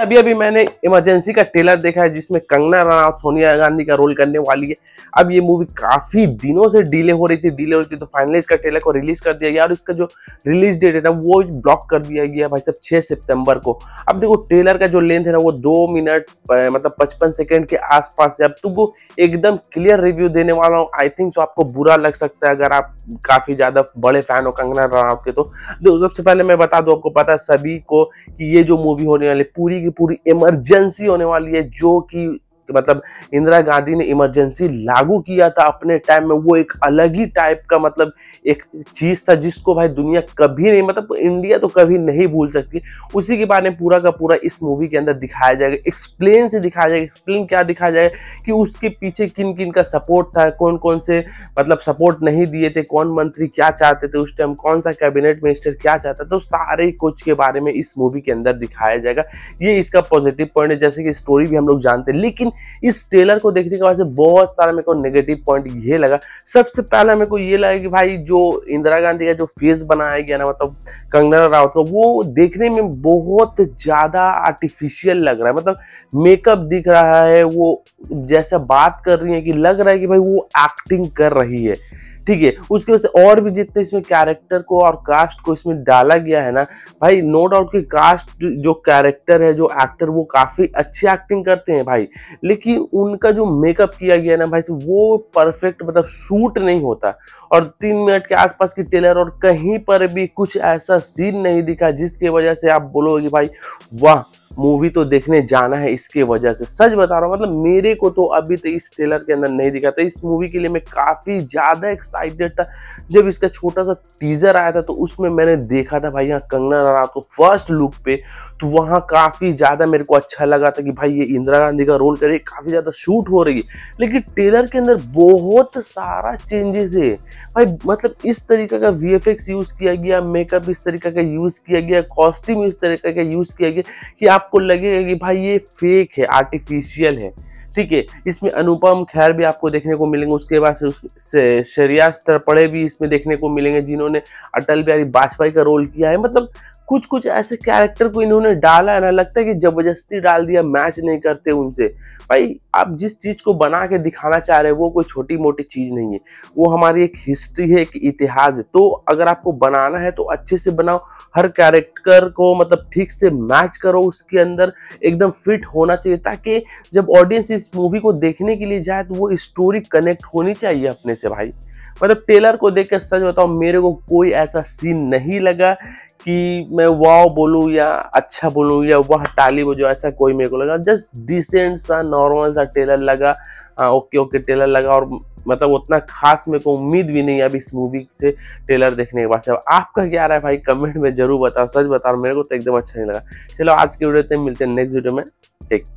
अभी अभी मैंने इमरजेंसी का ट्रेलर देखा है जिसमें कंगना रनावत सोनिया गांधी का रोल करने वाली है अब ये मूवी काफी दिनों से डिले हो रही थी डिले हो रही थी तो फाइनली इसका ट्रेलर को रिलीज कर दिया गया और इसका जो रिलीज डेट है ना वो ब्लॉक कर दिया गया भाई सब छह सितंबर को अब देखो ट्रेलर का जो लेंथ है ना वो दो मिनट मतलब पचपन सेकेंड के आसपास है अब तुमको एकदम क्लियर रिव्यू देने वाला हूँ आई थिंक सो आपको बुरा लग सकता है अगर आप काफी ज्यादा बड़े फैन हो कंगना रनावत के तो सबसे पहले मैं बता दू आपको पता सभी को कि ये जो मूवी होने वाली पूरी की पूरी इमरजेंसी होने वाली है जो कि मतलब इंदिरा गांधी ने इमरजेंसी लागू किया था अपने टाइम में वो एक अलग ही टाइप का मतलब एक चीज था जिसको भाई दुनिया कभी नहीं मतलब इंडिया तो कभी नहीं भूल सकती उसी के बारे में पूरा का पूरा इस मूवी के अंदर दिखाया जाएगा एक्सप्लेन से दिखाया जाएगा एक्सप्लेन क्या दिखाया जाएगा कि उसके पीछे किन किन का सपोर्ट था कौन कौन से मतलब सपोर्ट नहीं दिए थे कौन मंत्री क्या चाहते थे उस टाइम कौन सा कैबिनेट मिनिस्टर क्या चाहता था तो सारे कुछ के बारे में इस मूवी के अंदर दिखाया जाएगा ये इसका पॉजिटिव पॉइंट है जैसे कि स्टोरी भी हम लोग जानते हैं लेकिन इस ट्रेलर को देखने के बाद से बहुत सारा मेरे को नेगेटिव पॉइंट ये लगा सबसे पहला मेरे को ये लगा कि भाई जो इंदिरा गांधी का जो फेस बनाया गया ना मतलब कंगना रावत का वो देखने में बहुत ज़्यादा आर्टिफिशियल लग रहा है मतलब मेकअप दिख रहा है वो जैसे बात कर रही है कि लग रहा है कि भाई वो एक्टिंग कर रही है ठीक है उसके वजह से और भी जितने इसमें कैरेक्टर को और कास्ट को इसमें डाला गया है ना भाई नो डाउट कि कास्ट जो कैरेक्टर है जो एक्टर वो काफ़ी अच्छी एक्टिंग करते हैं भाई लेकिन उनका जो मेकअप किया गया ना भाई वो परफेक्ट मतलब शूट नहीं होता और तीन मिनट के आसपास की टेलर और कहीं पर भी कुछ ऐसा सीन नहीं दिखा जिसकी वजह से आप बोलोगे भाई वाह मूवी तो देखने जाना है इसके वजह से सच बता रहा हूँ मतलब मेरे को तो अभी तक तो इस ट्रेलर के अंदर नहीं दिखा था इस मूवी के लिए मैं काफ़ी ज़्यादा एक्साइटेड था जब इसका छोटा सा टीजर आया था तो उसमें मैंने देखा था भाई यहाँ कंगना रात को फर्स्ट लुक पे तो वहाँ काफ़ी ज़्यादा मेरे को अच्छा लगा था कि भाई ये इंदिरा गांधी का रोल करे काफ़ी ज़्यादा शूट हो रही है लेकिन ट्रेलर के अंदर बहुत सारा चेंजेस है भाई मतलब इस तरीके का वी यूज़ किया गया मेकअप इस तरीके का यूज़ किया गया कॉस्ट्यूम इस तरीके का यूज़ किया गया कि आप आपको लगेगा कि भाई ये फेक है आर्टिफिशियल है ठीक है इसमें अनुपम खैर भी आपको देखने को मिलेंगे उसके बाद से उस शरिया भी इसमें देखने को मिलेंगे जिन्होंने अटल बिहारी वाजपेयी का रोल किया है मतलब कुछ कुछ ऐसे कैरेक्टर को इन्होंने डाला है ना लगता है कि जबरदस्ती डाल दिया मैच नहीं करते उनसे भाई आप जिस चीज़ को बना के दिखाना चाह रहे हो वो कोई छोटी मोटी चीज़ नहीं है वो हमारी एक हिस्ट्री है एक इतिहास है तो अगर आपको बनाना है तो अच्छे से बनाओ हर कैरेक्टर को मतलब ठीक से मैच करो उसके अंदर एकदम फिट होना चाहिए ताकि जब ऑडियंस इस मूवी को देखने के लिए जाए तो वो स्टोरी कनेक्ट होनी चाहिए अपने से भाई मतलब टेलर को देख कर सच बताओ मेरे को कोई ऐसा सीन नहीं लगा कि मैं वाओ बोलूँ या अच्छा बोलूँ या वह टाली बजो ऐसा कोई मेरे को लगा जस्ट डिसेंट सा नॉर्मल सा टेलर लगा आ, ओके ओके टेलर लगा और मतलब उतना खास मेरे को उम्मीद भी नहीं अब इस मूवी से टेलर देखने के बाद अब आपका क्या रहा है भाई कमेंट में जरूर बताओ सच बताओ मेरे को तो एकदम अच्छा नहीं लगा चलो आज के वीडियो में मिलते हैं नेक्स्ट वीडियो में टेक